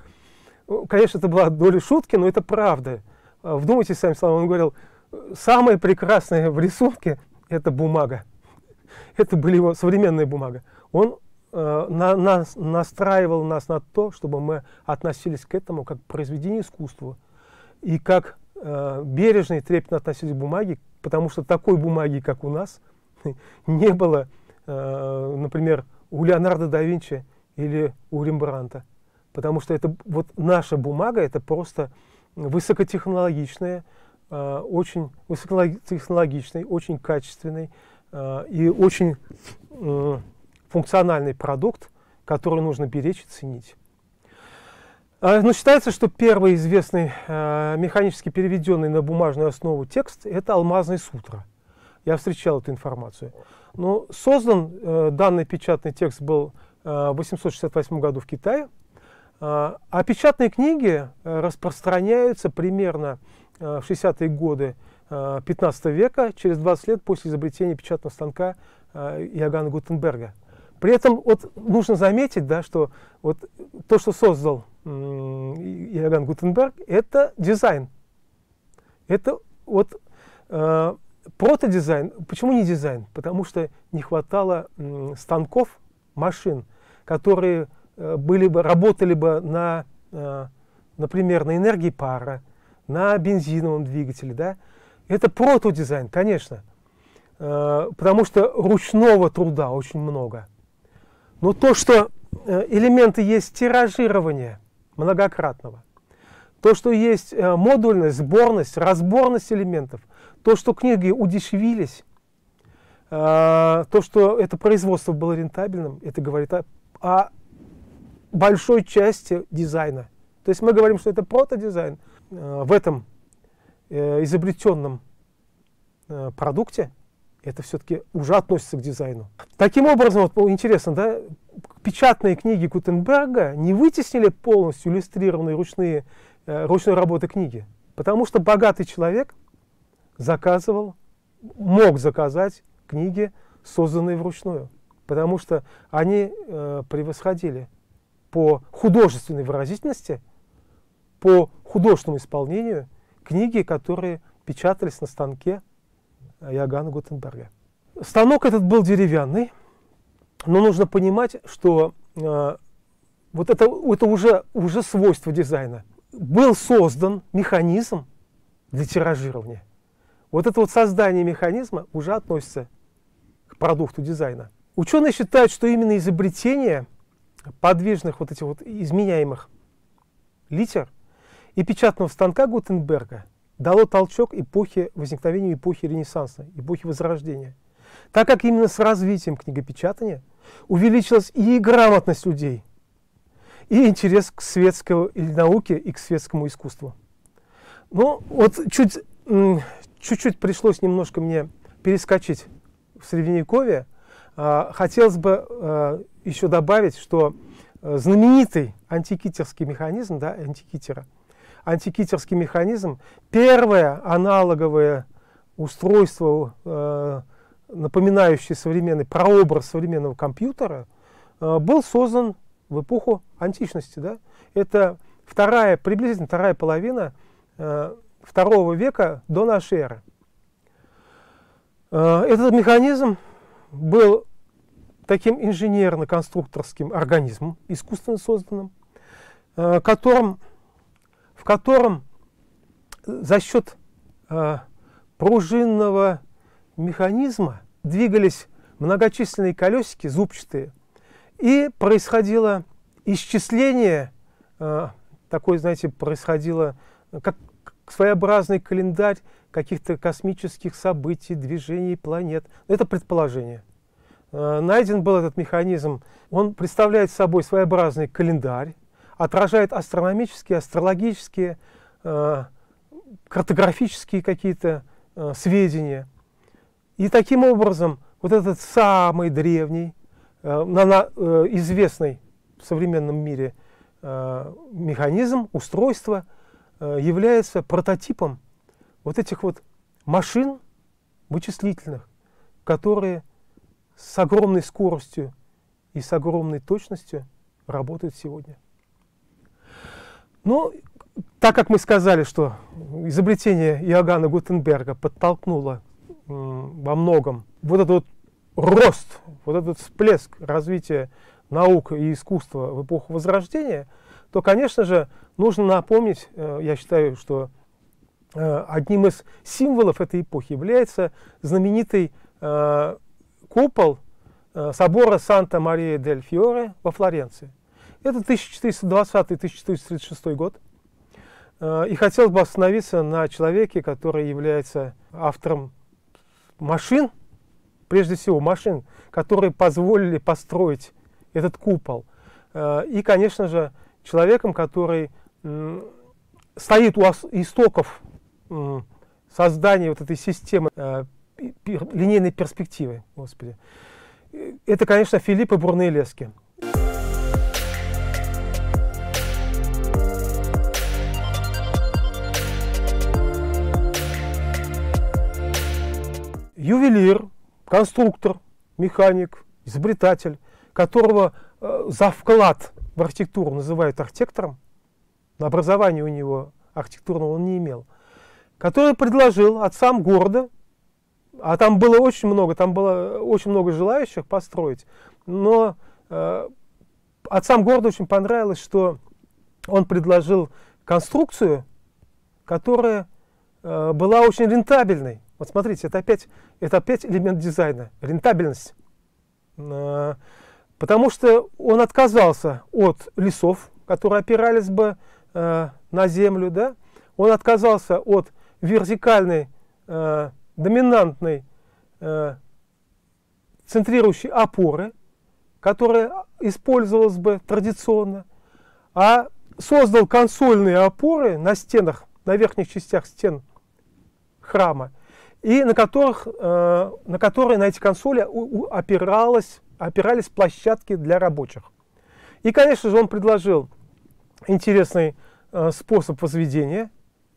конечно, это была доля шутки, но это правда. Вдумайтесь сами слова, он говорил, самое прекрасное в рисунке – это бумага. это были его современные бумаги. Он э, на, настраивал нас на то, чтобы мы относились к этому как к произведению искусства. И как э, бережно и трепетно относились к бумаге, потому что такой бумаги, как у нас, не было, э, например, у Леонардо да Винчи или у Рембранта. Потому что это вот наша бумага, это просто высокотехнологичная, э, очень высокотехнологичный, очень качественный, Э, и очень э, функциональный продукт, который нужно беречь и ценить. Э, но считается, что первый известный механически переведенный на бумажную основу текст – это алмазный сутра». Я встречал эту информацию. Но создан данный печатный текст был в 868 году в Китае, а печатные книги распространяются примерно в 60-е годы 15 э, века, через 20 лет после изобретения печатного станка э, Иоганна Гутенберга. При этом вот, нужно заметить, да, что вот, то, что создал Иоганн Гутенберг, это дизайн. Это вот э, протодизайн. Почему не дизайн? Потому что не хватало э, станков, машин, которые э, были бы, работали бы на, э, например, на энергии пара, на бензиновом двигателе, да, это протодизайн, конечно, э, потому что ручного труда очень много. Но то, что э, элементы есть тиражирование многократного, то, что есть э, модульность, сборность, разборность элементов, то, что книги удешевились, то, что это производство было рентабельным, это говорит о, о большой части дизайна. То есть мы говорим, что это протодизайн. В этом Э, изобретенном э, продукте, это все-таки уже относится к дизайну. Таким образом, вот интересно, да, печатные книги Гутенберга не вытеснили полностью иллюстрированные ручные, э, ручной работы книги, потому что богатый человек заказывал, мог заказать книги, созданные вручную, потому что они э, превосходили по художественной выразительности, по художественному исполнению книги, которые печатались на станке Иоганна Гутенберга. Станок этот был деревянный, но нужно понимать, что э, вот это, это уже, уже свойство дизайна. Был создан механизм для тиражирования. Вот это вот создание механизма уже относится к продукту дизайна. Ученые считают, что именно изобретение подвижных вот этих вот изменяемых литер – и печатного станка Гутенберга дало толчок эпохи, возникновению эпохи Ренессанса, эпохи Возрождения. Так как именно с развитием книгопечатания увеличилась и грамотность людей, и интерес к светской науке и к светскому искусству. Ну, вот чуть, чуть-чуть пришлось немножко мне перескочить в Средневековье. А, хотелось бы а, еще добавить, что э, знаменитый антикитерский механизм, да, антикитера – антикитерский механизм, первое аналоговое устройство, э, напоминающее современный прообраз современного компьютера, э, был создан в эпоху античности. Да? Это вторая, приблизительно вторая половина э, второго века до нашей эры. Этот механизм был таким инженерно-конструкторским организмом, искусственно созданным, которым в котором э, за счет э, пружинного механизма двигались многочисленные колесики зубчатые, и происходило исчисление, э, такое, знаете, происходило э, как своеобразный календарь каких-то космических событий, движений планет. Это предположение. Э, найден был этот механизм. Он представляет собой своеобразный календарь, отражает астрономические, астрологические, э, картографические какие-то э, сведения. И таким образом вот этот самый древний, э, известный в современном мире механизм, устройство является прототипом вот этих вот машин вычислительных, которые с огромной скоростью и с огромной точностью работают сегодня. Ну, так как мы сказали, что изобретение Иоганна Гутенберга подтолкнуло во многом вот этот вот рост, вот этот всплеск развития наук и искусства в эпоху Возрождения, то, конечно же, нужно напомнить, э, я считаю, что э, одним из символов этой эпохи является знаменитый э, купол собора Санта-Мария-дель-Фьоре во Флоренции. Это 1420-1436 год. Э, и хотелось бы остановиться на человеке, который является автором машин, прежде всего машин, которые позволили построить этот купол. Э, и, конечно же, человеком, который стоит у истоков создания вот этой системы э, линейной перспективы. Господи. Это, конечно, Филипп и Бурные Лески. ювелир, конструктор, механик, изобретатель, которого э, за вклад в архитектуру называют архитектором, образования у него архитектурного он не имел, который предложил от сам города, а там было очень много, там было э, очень много желающих построить, но э, сам города очень понравилось, что он предложил конструкцию, которая э, была очень рентабельной. Вот смотрите, это опять, это опять элемент дизайна, рентабельность. Э, потому что он отказался от лесов, которые опирались бы э, на землю, да? он отказался от вертикальной, э, доминантной, центрирующей опоры, которая использовалась бы традиционно, а создал консольные опоры на стенах, на верхних частях стен храма – и на, которых, э, на которые на эти консоли у, у, опиралось, опирались площадки для рабочих. И, конечно же, он предложил интересный э, способ возведения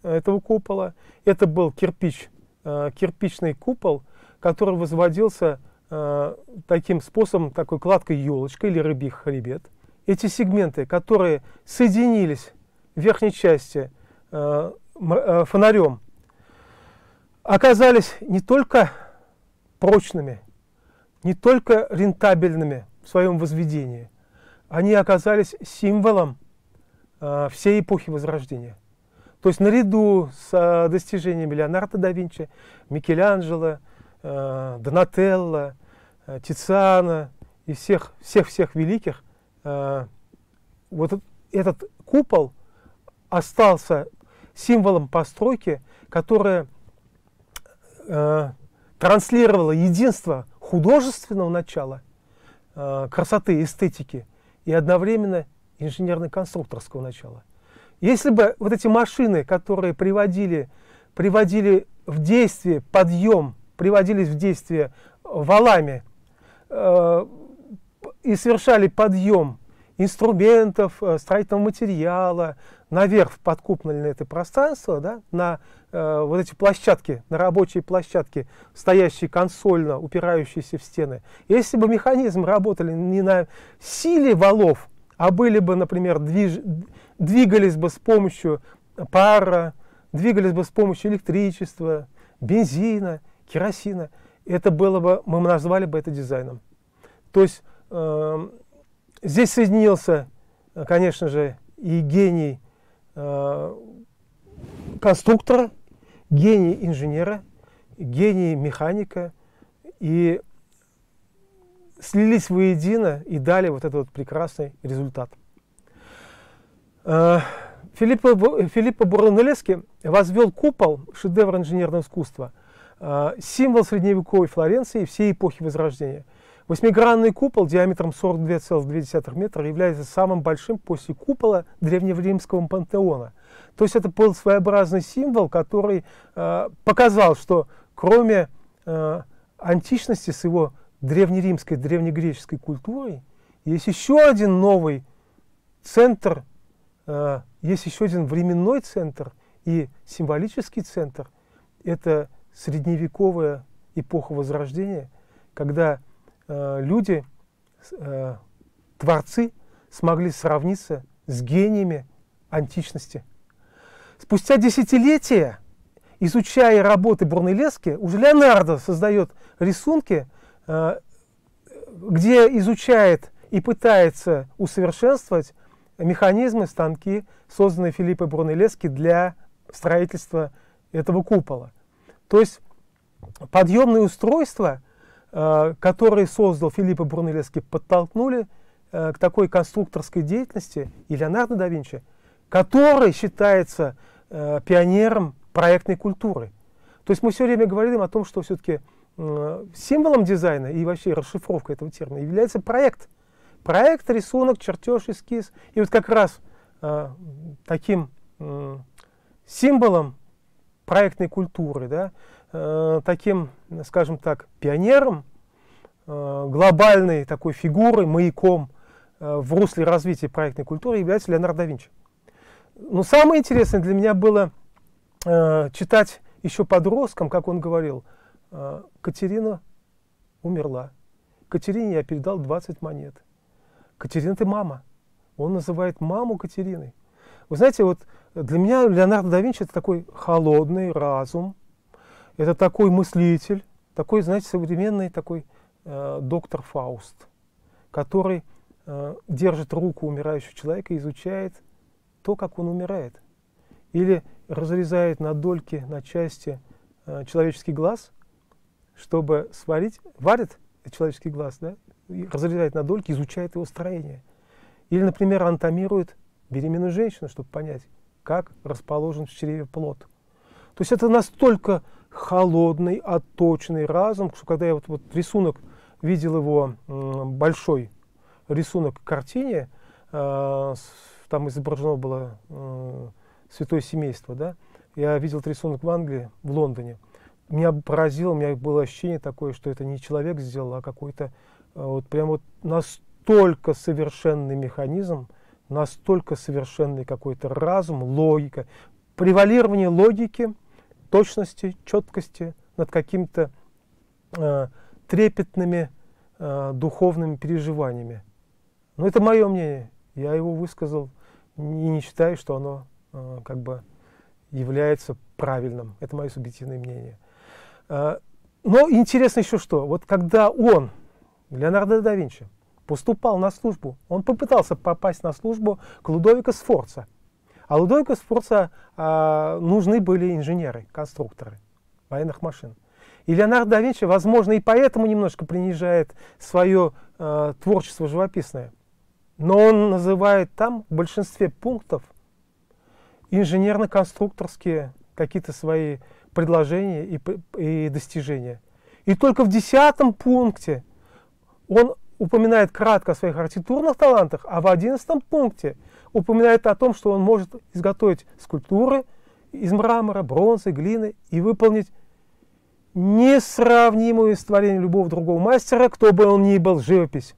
э, этого купола. Это был кирпич, э, кирпичный купол, который возводился э, таким способом, такой кладкой елочкой или рыбий хребет. Эти сегменты, которые соединились в верхней части э, э фонарем оказались не только прочными, не только рентабельными в своем возведении, они оказались символом э, всей эпохи Возрождения. То есть наряду с э, достижениями Леонардо да Винчи, Микеланджело, э, Донателло, э, Тициана и всех, всех, всех великих, вот этот купол остался символом постройки, которая Э, транслировала единство художественного начала, э, красоты, эстетики и одновременно инженерно-конструкторского начала. Если бы вот эти машины, которые приводили, приводили в действие подъем, приводились в действие валами э, и совершали подъем инструментов, строительного материала наверх подкупнули подкупленное это пространство, да, на Э, вот эти площадки, на рабочей площадке стоящие консольно, упирающиеся в стены. Если бы механизм работали не на силе валов, а были бы, например, движ... двигались бы с помощью пара, двигались бы с помощью электричества, бензина, керосина, это было бы, мы назвали бы это дизайном. То есть э, здесь соединился, конечно же, и гений э, конструктора, гений инженера, гений механика и слились воедино и дали вот этот вот прекрасный результат. Э, Филиппо, Филиппо Буронелески возвел купол, шедевр инженерного искусства, э, символ средневековой Флоренции и всей эпохи Возрождения. Восьмигранный купол диаметром 42,2 метра является самым большим после купола древнеримского пантеона – то есть это был своеобразный символ, который э, показал, что кроме э, античности с его древнеримской, древнегреческой культурой, есть еще один новый центр, э, есть еще один временной центр и символический центр. Это средневековая эпоха Возрождения, когда э, люди, э, творцы, смогли сравниться с гениями античности. Спустя десятилетия, изучая работы Бурнелески, уже Леонардо создает рисунки, э, где изучает и пытается усовершенствовать механизмы, станки, созданные Филиппо Брунеллески для строительства этого купола. То есть подъемные устройства, э, которые создал Филиппо Брунеллески, подтолкнули э, к такой конструкторской деятельности и Леонардо да Винчи – который считается э, пионером проектной культуры. То есть мы все время говорим о том, что все-таки э, символом дизайна и вообще расшифровка этого термина является проект. Проект, рисунок, чертеж, эскиз. И вот как раз э, таким э, символом проектной культуры, да, э, таким, скажем так, пионером, э, глобальной такой фигурой, маяком э, в русле развития проектной культуры является Леонардо да Винчи. Но ну, самое интересное для меня было э, читать еще подростком, как он говорил, э, Катерина умерла. Катерине я передал 20 монет. Катерина, ты мама. Он называет маму Катериной. Вы знаете, вот для меня Леонардо да Винчи это такой холодный разум, это такой мыслитель, такой, знаете, современный такой э, доктор Фауст, который э, держит руку умирающего человека и изучает то, как он умирает. Или разрезает на дольки, на части э, человеческий глаз, чтобы сварить, варит человеческий глаз, да, и разрезает на дольки, изучает его строение. Или, например, анатомирует беременную женщину, чтобы понять, как расположен в чреве плод. То есть это настолько холодный, отточенный разум, что когда я вот, вот рисунок, видел его большой рисунок картине э, там изображено было э, святое семейство, да, я видел этот рисунок в Англии, в Лондоне. Меня поразило, у меня было ощущение такое, что это не человек сделал, а какой-то э, вот прям вот настолько совершенный механизм, настолько совершенный какой-то разум, логика, превалирование логики, точности, четкости над каким-то э, трепетными э, духовными переживаниями. Но это мое мнение. Я его высказал не считаю, что оно э, как бы является правильным. Это мое субъективное мнение. Э, но интересно еще что. Вот когда он, Леонардо да Винчи, поступал на службу, он попытался попасть на службу к Лудовико Сфорца. А Лудовико Сфорца э, нужны были инженеры, конструкторы военных машин. И Леонардо да Винчи, возможно, и поэтому немножко принижает свое э, творчество живописное. Но он называет там в большинстве пунктов инженерно-конструкторские какие-то свои предложения и, и достижения. И только в десятом пункте он упоминает кратко о своих архитектурных талантах, а в одиннадцатом пункте упоминает о том, что он может изготовить скульптуры из мрамора, бронзы, глины и выполнить несравнимую с любого другого мастера, кто бы он ни был, живопись.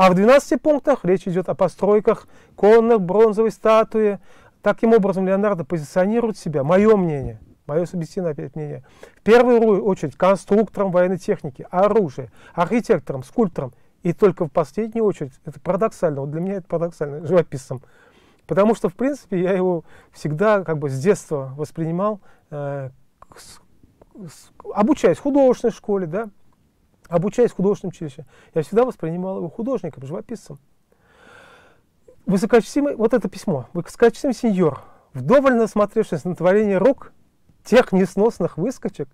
А в 12 пунктах речь идет о постройках конных, бронзовой статуи. Таким образом, Леонардо позиционирует себя, мое мнение, мое субъективное мнение, в первую очередь конструктором военной техники, оружия, архитектором, скульптором. И только в последнюю очередь, это парадоксально, вот для меня это парадоксально, живописом, Потому что, в принципе, я его всегда как бы с детства воспринимал, э, с, с, обучаясь в художественной школе, да, Обучаясь в художественном училище, я всегда воспринимал его художником, живописцем. Высокочтимый, вот это письмо, высокочтимый сеньор, вдоволь насмотревшись на творение рук тех несносных выскочек,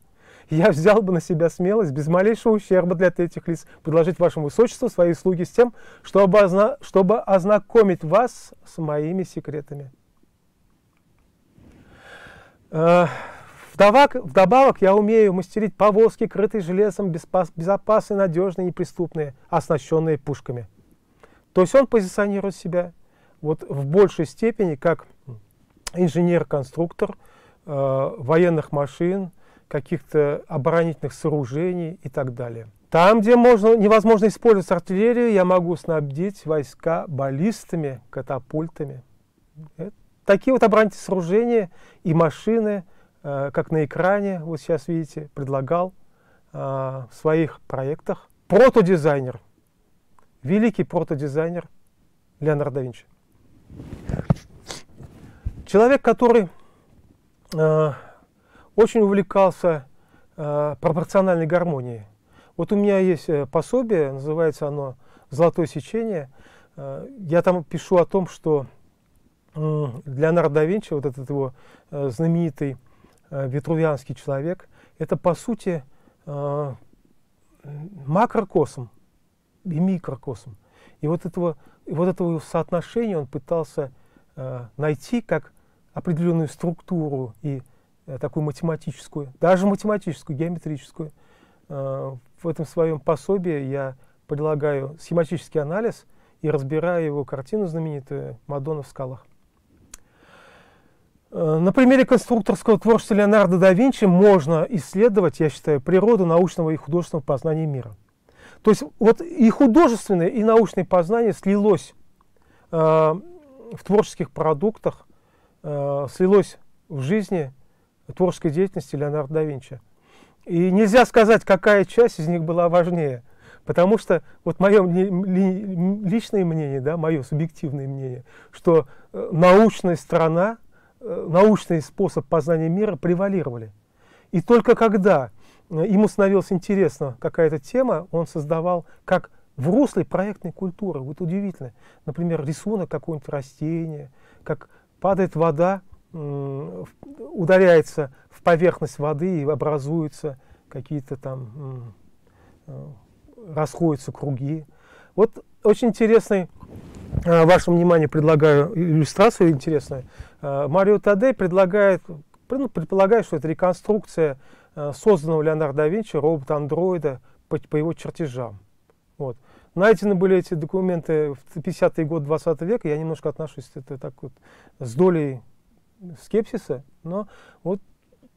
я взял бы на себя смелость без малейшего ущерба для третьих лиц предложить вашему высочеству свои услуги с тем, чтобы, озна чтобы ознакомить вас с моими секретами. Э, Вдобавок, вдобавок я умею мастерить повозки, крытые железом, безопасные, надежные, неприступные, оснащенные пушками. То есть он позиционирует себя вот в большей степени как инженер-конструктор э, военных машин, каких-то оборонительных сооружений и так далее. Там, где можно, невозможно использовать артиллерию, я могу снабдить войска баллистами, катапультами. Э, такие вот оборонительные сооружения и машины – Э, как на экране, вот сейчас видите, предлагал э, в своих проектах. Протодизайнер, великий протодизайнер Леонардо да Винчи. Человек, который э, очень увлекался пропорциональной гармонией. Вот у меня есть пособие, называется оно «Золотое сечение». Я там пишу о том, что Леонардо да Винчи, вот этот его знаменитый Э, витрувианский человек, это по сути э, макрокосм и микрокосм. И вот этого, и вот этого соотношения он пытался э, найти как определенную структуру и такую математическую, даже математическую, геометрическую. В этом своем пособии я предлагаю схематический анализ и разбираю его картину знаменитую «Мадонна в скалах». Э, на примере конструкторского творчества Леонардо да Винчи можно исследовать, я считаю, природу научного и художественного познания мира. То есть вот и художественное, и научное познание слилось э, в творческих продуктах, э, слилось в жизни творческой деятельности Леонардо да Винчи. И нельзя сказать, какая часть из них была важнее, потому что вот мое личное мнение, да, мое субъективное мнение, что э, научная сторона – Э, научный способ познания мира превалировали. И только когда э, ему становилась интересна какая-то тема, он создавал как в русле проектной культуры. Вот удивительно. Например, рисунок какого-нибудь растения, как падает вода, ударяется в поверхность воды и образуются какие-то там, э, расходятся круги. Вот очень интересный, вашему вниманию предлагаю иллюстрацию интересную. Э, Марио Тадей предлагает, ну, предполагает, что это реконструкция э, созданного Леонардо да Винчи робота-андроида по, по его чертежам. Вот. Найдены были эти документы в 50-е годы 20 века. Я немножко отношусь это так вот с долей скепсиса, но вот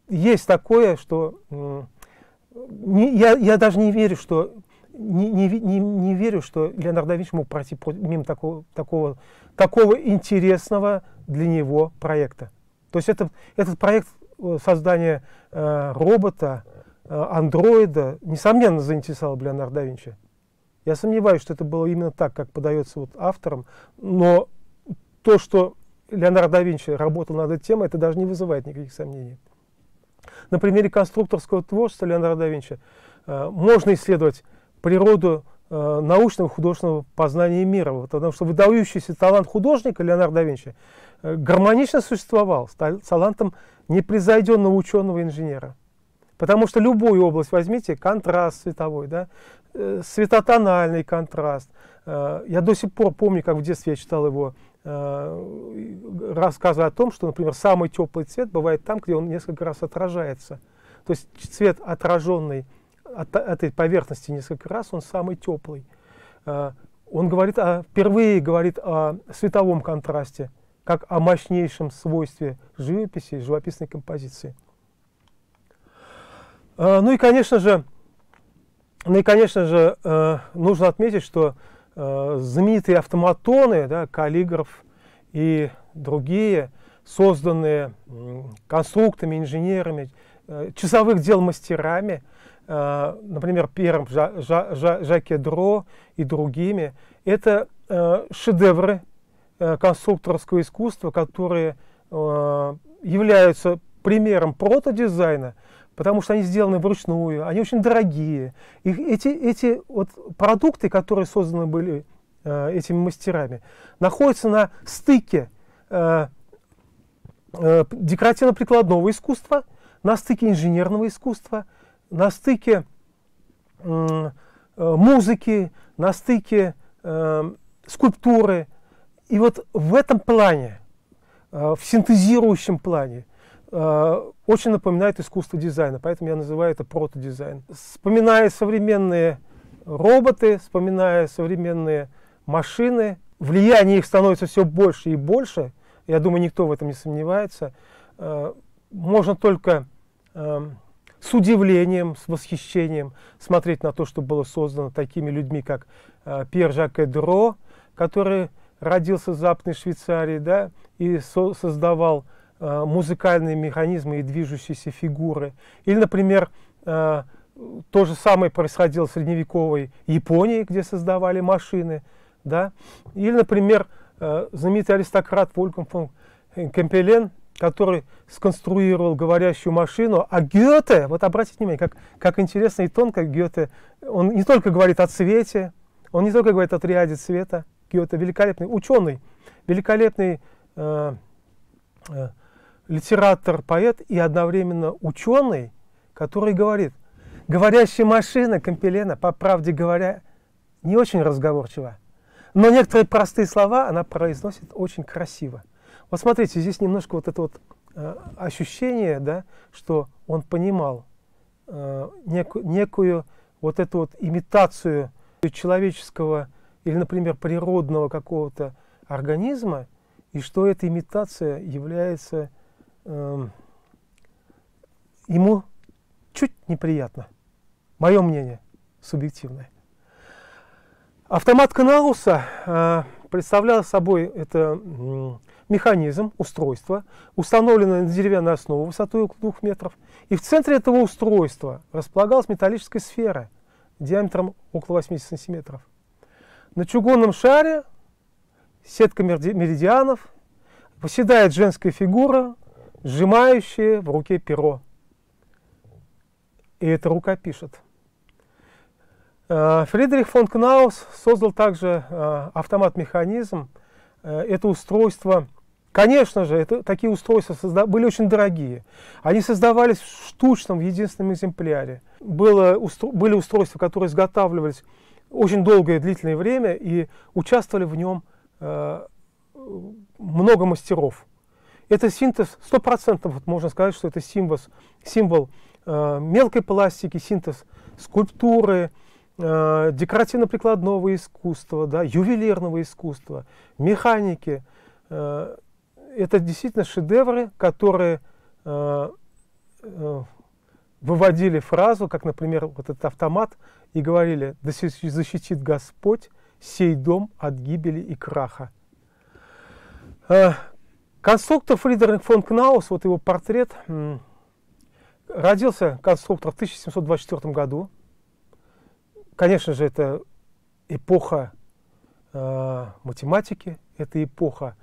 есть такое, что не, я, я даже не верю, что не, не, не, не верю, что Леонардо да Винчи мог пройти мимо такого, такого, такого интересного для него проекта. То есть это, этот проект э, создания э, робота, э, андроида, несомненно, заинтересовал бы Леонардо да Винчи. Я сомневаюсь, что это было именно так, как подается вот автором, но то, что Леонардо да Винчи работал над этой темой, это даже не вызывает никаких сомнений. На примере конструкторского творчества Леонардо да Винчи э, можно исследовать природу э, научного художественного познания мира. потому что выдающийся талант художника Леонардо да Винчи э, гармонично существовал с талантом непревзойденного ученого-инженера. Потому что любую область возьмите, контраст световой, да, э, светотональный контраст. Э, я до сих пор помню, как в детстве я читал его э, рассказы о том, что, например, самый теплый цвет бывает там, где он несколько раз отражается. То есть цвет отраженный от этой поверхности несколько раз, он самый теплый. А, он говорит о, впервые говорит о световом контрасте, как о мощнейшем свойстве живописи живописной композиции. А, ну и, конечно же, ну и, конечно же, а, нужно отметить, что знаменитые автоматоны, да, каллиграф и другие, созданные конструктами, инженерами, э, часовых дел мастерами – Э, например, Пером, Жаке Дро и другими. Это э, шедевры э, конструкторского искусства, которые являются примером протодизайна, потому что они сделаны вручную, они очень дорогие. И эти, эти вот продукты, которые созданы были этими мастерами, находятся на стыке декоративно-прикладного искусства, на стыке инженерного искусства – на стыке э, музыки, на стыке э, скульптуры. И вот в этом плане, э, в синтезирующем плане, очень напоминает искусство дизайна, поэтому я называю это протодизайн. Вспоминая современные роботы, вспоминая современные машины, влияние их становится все больше и больше, я думаю, никто в этом не сомневается, можно только эм, с удивлением, с восхищением смотреть на то, что было создано такими людьми, как э, Пьер Жак Эдро, который родился в Западной Швейцарии да, и со создавал э, музыкальные механизмы и движущиеся фигуры. Или, например, э, то же самое происходило в средневековой Японии, где создавали машины. Да? Или, например, э, знаменитый аристократ Вольфганг фон Кемпелен который сконструировал говорящую машину, а Гёте, вот обратите внимание, как, как интересно и тонко Гёте, он не только говорит о цвете, он не только говорит о триаде цвета, Гёте великолепный ученый, великолепный э, э, литератор, поэт и одновременно ученый, который говорит, говорящая машина Компелена, по правде говоря, не очень разговорчива, но некоторые простые слова она произносит очень красиво. Вот смотрите, здесь немножко вот это вот э, ощущение, да, что он понимал э, некую, некую вот эту вот имитацию человеческого или, например, природного какого-то организма, и что эта имитация является э, ему чуть неприятно. Мое мнение субъективное. Автомат Канауса э, представлял собой это механизм, устройство, установленное на деревянную основу высотой около двух метров, и в центре этого устройства располагалась металлическая сфера диаметром около 80 сантиметров. На чугунном шаре сетка меридианов поседает женская фигура, сжимающая в руке перо. И эта рука пишет. Э, Фридрих фон Кнаус создал также э, автомат-механизм, э, это устройство Конечно же, это, такие устройства созда- были очень дорогие. Они создавались в штучном, в единственном экземпляре. Было, устро- были устройства, которые изготавливались очень долгое длительное время и участвовали в нем э, много мастеров. Это синтез, 100% вот можно сказать, что это симвоз, символ э, мелкой пластики, синтез скульптуры, э, декоративно-прикладного искусства, да, ювелирного искусства, механики, э, это действительно шедевры, которые э, э, выводили фразу, как, например, вот этот автомат, и говорили, да защитит Господь сей дом от гибели и краха. Э, конструктор Фридрих фон Кнаус, вот его портрет, родился конструктор в 1724 году. Конечно же, это эпоха математики, это эпоха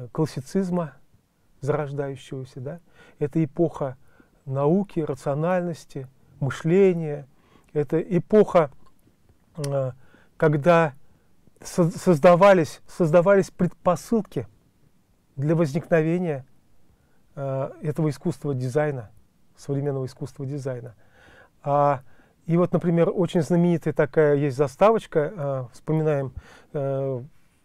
Э, классицизма зарождающегося. Да? Это эпоха науки, рациональности, мышления. Это эпоха, э, когда создавались, создавались предпосылки для возникновения э, этого искусства дизайна, современного искусства дизайна. А, и вот, например, очень знаменитая такая есть заставочка, вспоминаем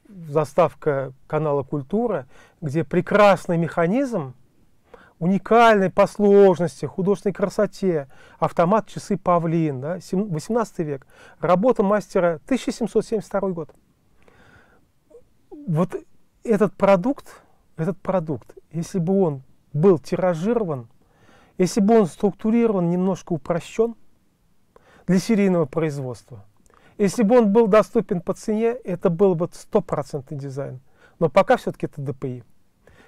заставка канала «Культура», где прекрасный механизм, уникальный по сложности, художественной красоте, автомат часы «Павлин», да, 18 век, работа мастера 1772 год. Вот этот продукт, этот продукт, если бы он был тиражирован, если бы он структурирован, немножко упрощен для серийного производства – если бы он был доступен по цене, это был бы стопроцентный дизайн. Но пока все-таки это ДПИ.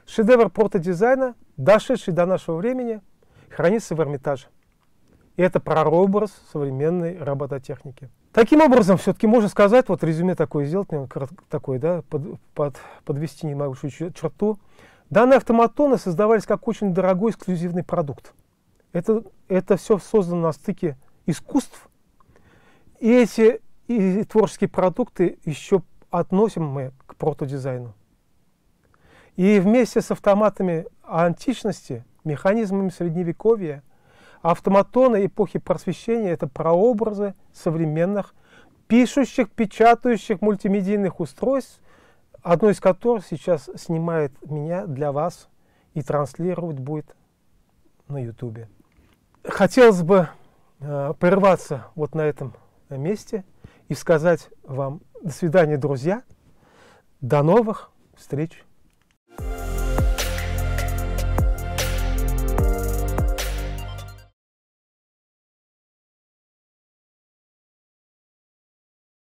Шедевр протодизайна, дошедший до нашего времени, хранится в Эрмитаже. И это прообраз современной робототехники. Таким образом, все-таки можно сказать, вот резюме такое сделать, такое, да, под, под, подвести небольшую черту. Данные автоматоны создавались как очень дорогой эксклюзивный продукт. Это, это все создано на стыке искусств. И эти и творческие продукты еще относим мы к протодизайну. И вместе с автоматами античности, механизмами средневековья, автоматоны эпохи просвещения – это прообразы современных пишущих, печатающих мультимедийных устройств, одно из которых сейчас снимает меня для вас и транслировать будет на YouTube. Хотелось бы э, прерваться вот на этом месте и сказать вам до свидания, друзья, до новых встреч.